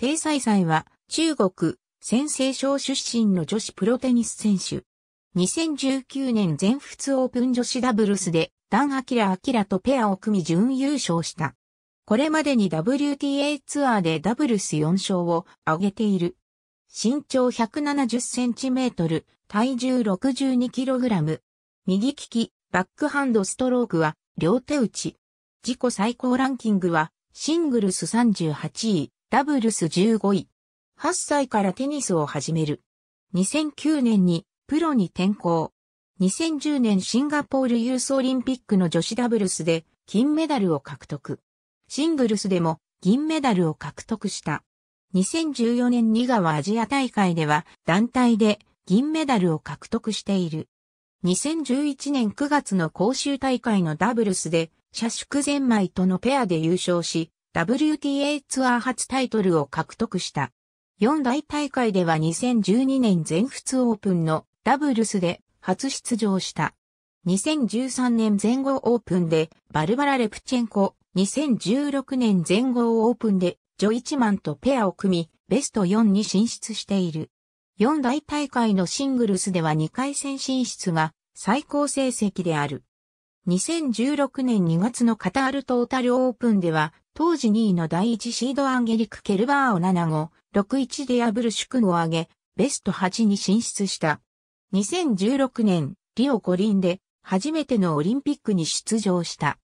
テイサイサイは中国、先西省出身の女子プロテニス選手。2019年全仏オープン女子ダブルスで、ダン・アキラ・アキラとペアを組み準優勝した。これまでに WTA ツアーでダブルス4勝を挙げている。身長170センチメートル、体重62キログラム。右利き、バックハンドストロークは両手打ち。自己最高ランキングはシングルス38位、ダブルス15位。8歳からテニスを始める。2009年にプロに転向。2010年シンガポールユースオリンピックの女子ダブルスで金メダルを獲得。シングルスでも銀メダルを獲得した。2014年2川アジア大会では団体で銀メダルを獲得している。2011年9月の公衆大会のダブルスで、社宿前ンとのペアで優勝し、WTA ツアー初タイトルを獲得した。四大大会では2012年全仏オープンのダブルスで初出場した。2013年全豪オープンでバルバラ・レプチェンコ、2016年全豪オープンでジョイチマンとペアを組み、ベスト4に進出している。四大大会のシングルスでは2回戦進出が最高成績である。2016年2月のカタールトータルオープンでは当時2位の第1シードアンゲリク・ケルバーを7号、6-1で破る宿を挙げ、ベスト8に進出した。2016年、リオ五輪で初めてのオリンピックに出場した。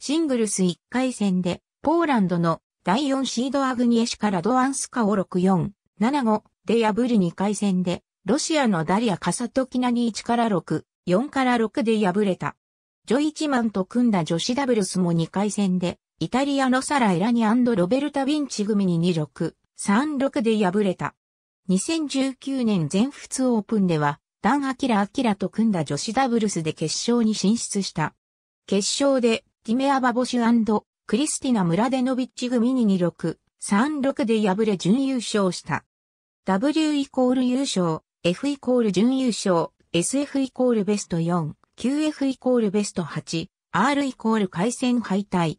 シングルス1回戦で、ポーランドの第4シードアグニエシカ・ラドアンスカを6-4、7号で破る2回戦で、ロシアのダリア・カサトキナに1から6、4から6で破れた。ジョイチマンと組んだ女子ダブルスも2回戦で、イタリアのサラ・エラニロベルタ・ヴィンチ組に2-6、3-6で敗れた。2019年全仏オープンでは、ダン・アキラ・アキラと組んだ女子ダブルスで決勝に進出した。決勝で、ティメア・バボシュクリスティナ・ムラデノビッチ組に2-6、3-6で敗れ準優勝した。W イコール優勝、F イコール準優勝、SF イコールベスト4、QF イコールベスト8、R イコール回戦敗退、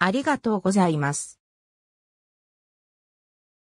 ありがとうございます。